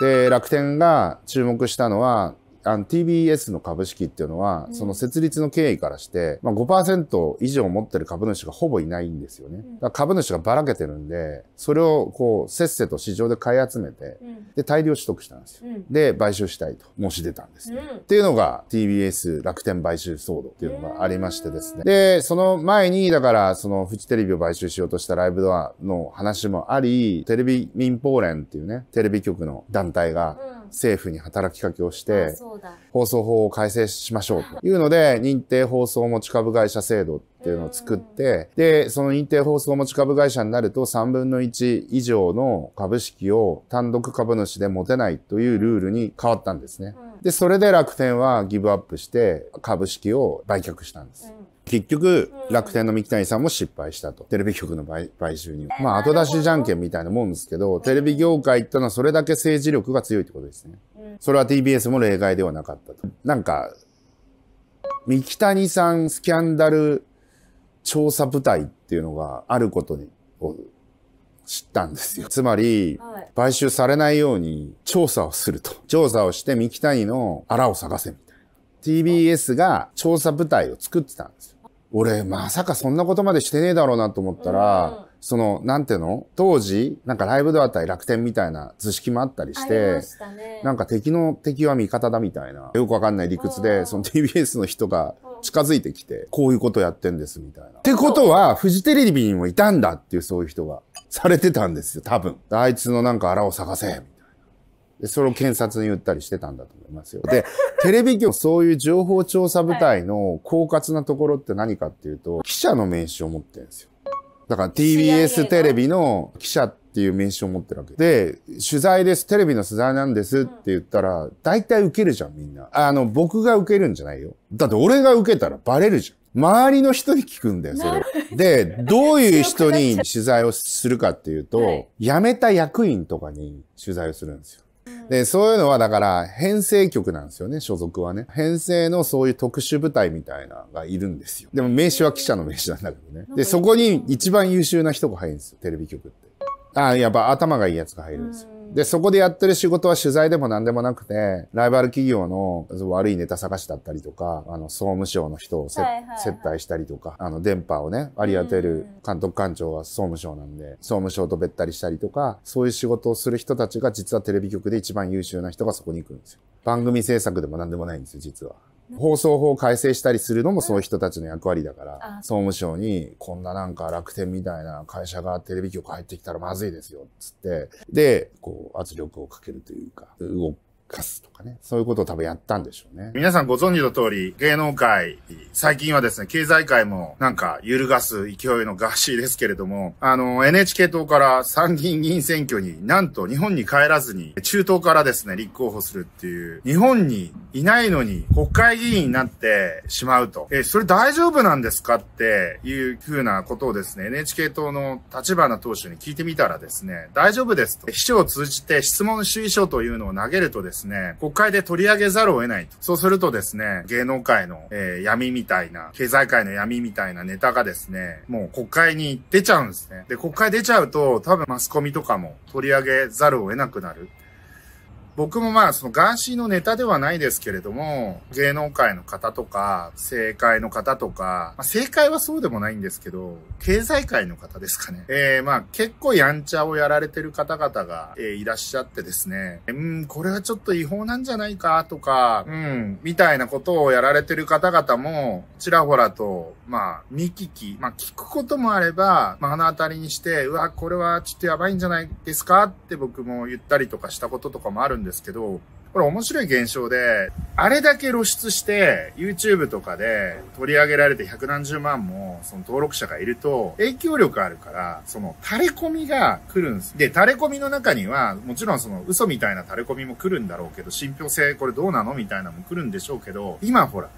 で楽天が注目したのはあの TBS の株式っていうのは、その設立の経緯からして、まあ5%以上持ってる株主がほぼいないんですよね。株主がばらけてるんで、それをこう、せっせと市場で買い集めて、で、大量取得したんですよ。で、買収したいと申し出たんです、ねっていうのが TBS 楽天買収騒動っていうのがありましてですね。で、その前に、だから、そのフジテレビを買収しようとしたライブドアの話もあり、テレビ民放連っていうね、テレビ局の団体が、政府に働きかけをして、放送法を改正しましょうというので、認定放送持ち株会社制度っていうのを作って、で、その認定放送持ち株会社になると3分の1以上の株式を単独株主で持てないというルールに変わったんですね。で、それで楽天はギブアップして株式を売却したんです。結局、楽天の三木谷さんも失敗したと。テレビ局の買収に。まあ、後出しじゃんけんみたいなもんですけど、テレビ業界ってのはそれだけ政治力が強いってことですね。それは TBS も例外ではなかったと。なんか、三木谷さんスキャンダル調査部隊っていうのがあることを知ったんですよ。つまり、買収されないように調査をすると。調査をして三木谷の荒を探せみたいな。TBS が調査部隊を作ってたんですよ。俺、まさかそんなことまでしてねえだろうなと思ったら、うんその、なんていうの当時、なんかライブでア対たり楽天みたいな図式もあったりして、ね、なんか敵の敵は味方だみたいな、よくわかんない理屈で、その TBS の人が近づいてきて、こういうことやってんですみたいな。ってことは、フジテレビにもいたんだっていうそういう人がされてたんですよ、多分。あいつのなんかあらを探せ、みたいな。で、それを検察に言ったりしてたんだと思いますよ。で、テレビ局、そういう情報調査部隊の狡猾なところって何かっていうと、記者の名刺を持ってるんですよ。だから TBS テレビの記者っていう名刺を持ってるわけで、取材です、テレビの取材なんですって言ったら、大体受けるじゃん、みんな。あの、僕が受けるんじゃないよ。だって俺が受けたらバレるじゃん。周りの人に聞くんだよ、それ。で、どういう人に 取材をするかっていうと、辞めた役員とかに取材をするんですよ。で、そういうのはだから編成局なんですよね、所属はね。編成のそういう特殊部隊みたいなのがいるんですよ。でも名刺は記者の名刺なんだけどね。で、そこに一番優秀な人が入るんですよ、テレビ局って。ああ、やっぱ頭がいいやつが入るんですよ。で、そこでやってる仕事は取材でも何でもなくて、ライバル企業の悪いネタ探しだったりとか、あの、総務省の人を、はいはい、接待したりとか、あの、電波をね、割り当てる監督官庁は総務省なんで、総務省とべったりしたりとか、そういう仕事をする人たちが実はテレビ局で一番優秀な人がそこに行くんですよ。番組制作でも何でもないんですよ、実は。放送法を改正したりするのもそういう人たちの役割だから、総務省にこんななんか楽天みたいな会社がテレビ局入ってきたらまずいですよ、つって、で、こう圧力をかけるというか、動かすとかね、そういうことを多分やったんでしょうね。皆さんご存知の通り、芸能界、最近はですね、経済界もなんか揺るがす勢いのガーシーですけれども、あの、NHK 党から参議院議員選挙になんと日本に帰らずに、中東からですね、立候補するっていう、日本にいないのに国会議員になってしまうと。え、それ大丈夫なんですかっていうふうなことをですね、NHK 党の立花党首に聞いてみたらですね、大丈夫ですと。秘書を通じて質問主意書というのを投げるとですね、国会で取り上げざるを得ないと。そうするとですね、芸能界の、えー、闇みたいな、経済界の闇みたいなネタがですね、もう国会に出ちゃうんですね。で、国会出ちゃうと多分マスコミとかも取り上げざるを得なくなる。僕もまあそのガーシーのネタではないですけれども、芸能界の方とか、政界の方とか、まあ、政界はそうでもないんですけど、経済界の方ですかね。えー、まあ結構やんちゃをやられてる方々が、えー、いらっしゃってですね、うん、これはちょっと違法なんじゃないかとか、うん、みたいなことをやられてる方々も、ちらほらと、まあ見聞き、まあ聞くこともあれば、まあ目の当たりにして、うわ、これはちょっとやばいんじゃないですかって僕も言ったりとかしたこととかもあるんんですけど、これ面白い現象で、あれだけ露出して、YouTube とかで取り上げられて百何十万も、その登録者がいると、影響力あるから、その垂れ込みが来るんです。で、垂れ込みの中には、もちろんその嘘みたいな垂れ込みも来るんだろうけど、信憑性これどうなのみたいなのも来るんでしょうけど、今ほら、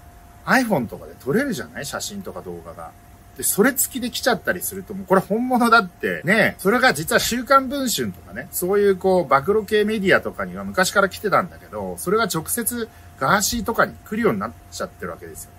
iPhone とかで撮れるじゃない写真とか動画が。で、それ付きで来ちゃったりすると、もうこれ本物だってね、それが実は週刊文春とかね、そういうこう、暴露系メディアとかには昔から来てたんだけど、それが直接ガーシーとかに来るようになっちゃってるわけですよ。